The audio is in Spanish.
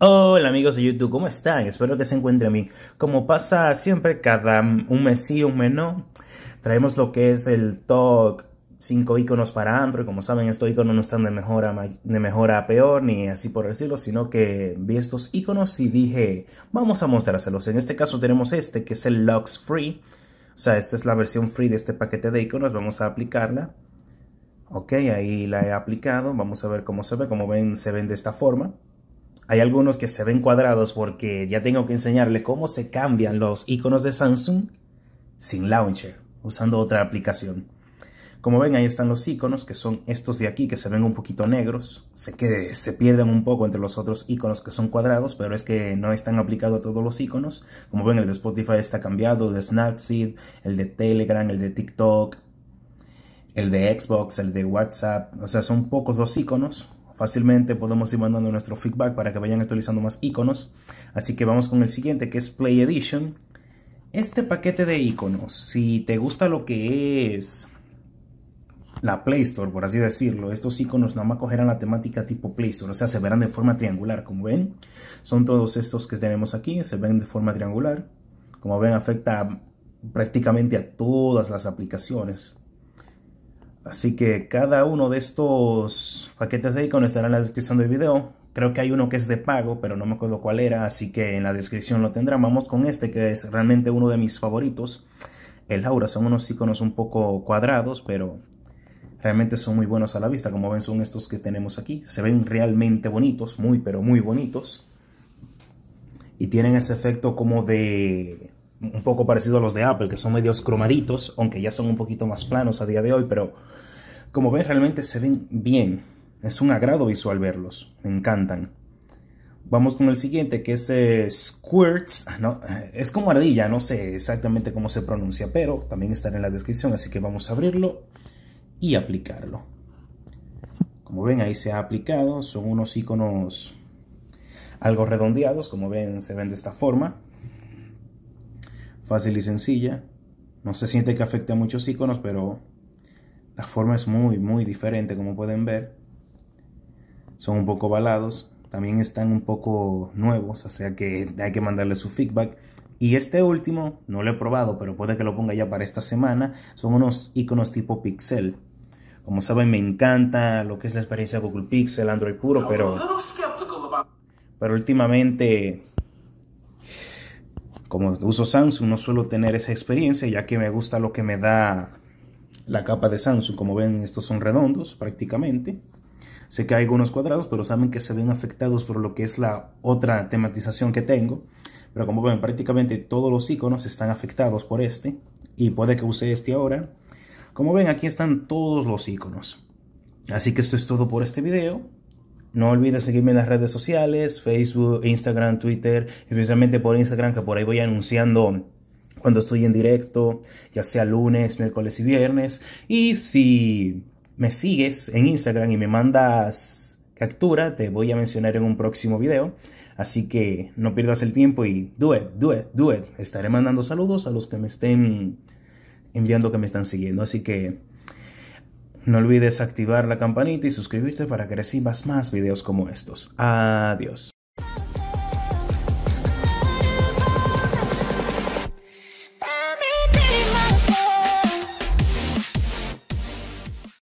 Hola amigos de YouTube, ¿cómo están? Espero que se encuentren bien. Como pasa siempre, cada un mes y un mes no, traemos lo que es el TOC, 5 iconos para Android. Como saben, estos iconos no están de mejora, de mejora a peor, ni así por decirlo, sino que vi estos iconos y dije, vamos a mostrárselos. En este caso tenemos este, que es el Lux Free. O sea, esta es la versión free de este paquete de iconos, vamos a aplicarla. Ok, ahí la he aplicado, vamos a ver cómo se ve, como ven, se ven de esta forma. Hay algunos que se ven cuadrados porque ya tengo que enseñarle cómo se cambian los iconos de Samsung sin launcher, usando otra aplicación. Como ven, ahí están los iconos, que son estos de aquí, que se ven un poquito negros. Sé que se pierden un poco entre los otros iconos que son cuadrados, pero es que no están aplicados a todos los iconos. Como ven, el de Spotify está cambiado, el de Snapseed, el de Telegram, el de TikTok, el de Xbox, el de WhatsApp. O sea, son pocos los iconos, Fácilmente podemos ir mandando nuestro feedback para que vayan actualizando más iconos. Así que vamos con el siguiente que es Play Edition. Este paquete de iconos, si te gusta lo que es la Play Store, por así decirlo, estos iconos nada más cogerán la temática tipo Play Store, o sea, se verán de forma triangular, como ven. Son todos estos que tenemos aquí, se ven de forma triangular. Como ven, afecta prácticamente a todas las aplicaciones Así que cada uno de estos paquetes de iconos estará en la descripción del video. Creo que hay uno que es de pago, pero no me acuerdo cuál era, así que en la descripción lo tendrán. Vamos con este, que es realmente uno de mis favoritos. El Aura son unos iconos un poco cuadrados, pero realmente son muy buenos a la vista. Como ven, son estos que tenemos aquí. Se ven realmente bonitos, muy, pero muy bonitos. Y tienen ese efecto como de un poco parecido a los de Apple, que son medios cromaditos, aunque ya son un poquito más planos a día de hoy, pero como ven realmente se ven bien. Es un agrado visual verlos, me encantan. Vamos con el siguiente, que es eh, Squirts. Ah, no, eh, es como ardilla, no sé exactamente cómo se pronuncia, pero también estará en la descripción, así que vamos a abrirlo y aplicarlo. Como ven, ahí se ha aplicado. Son unos iconos algo redondeados, como ven, se ven de esta forma fácil y sencilla. No se siente que afecte a muchos iconos, pero la forma es muy, muy diferente, como pueden ver. Son un poco balados, también están un poco nuevos, o sea que hay que mandarle su feedback. Y este último, no lo he probado, pero puede que lo ponga ya para esta semana, son unos iconos tipo pixel. Como saben, me encanta lo que es la experiencia Google Pixel, Android puro, pero... Pero últimamente como uso Samsung, no suelo tener esa experiencia, ya que me gusta lo que me da la capa de Samsung. Como ven, estos son redondos prácticamente. Sé que hay algunos cuadrados, pero saben que se ven afectados por lo que es la otra tematización que tengo. Pero como ven, prácticamente todos los iconos están afectados por este. Y puede que use este ahora. Como ven, aquí están todos los iconos. Así que esto es todo por este video. No olvides seguirme en las redes sociales, Facebook, Instagram, Twitter, especialmente por Instagram, que por ahí voy anunciando cuando estoy en directo, ya sea lunes, miércoles y viernes. Y si me sigues en Instagram y me mandas captura, te voy a mencionar en un próximo video. Así que no pierdas el tiempo y do it, do Estaré mandando saludos a los que me estén enviando que me están siguiendo. Así que no olvides activar la campanita y suscribirte para que recibas más videos como estos. Adiós.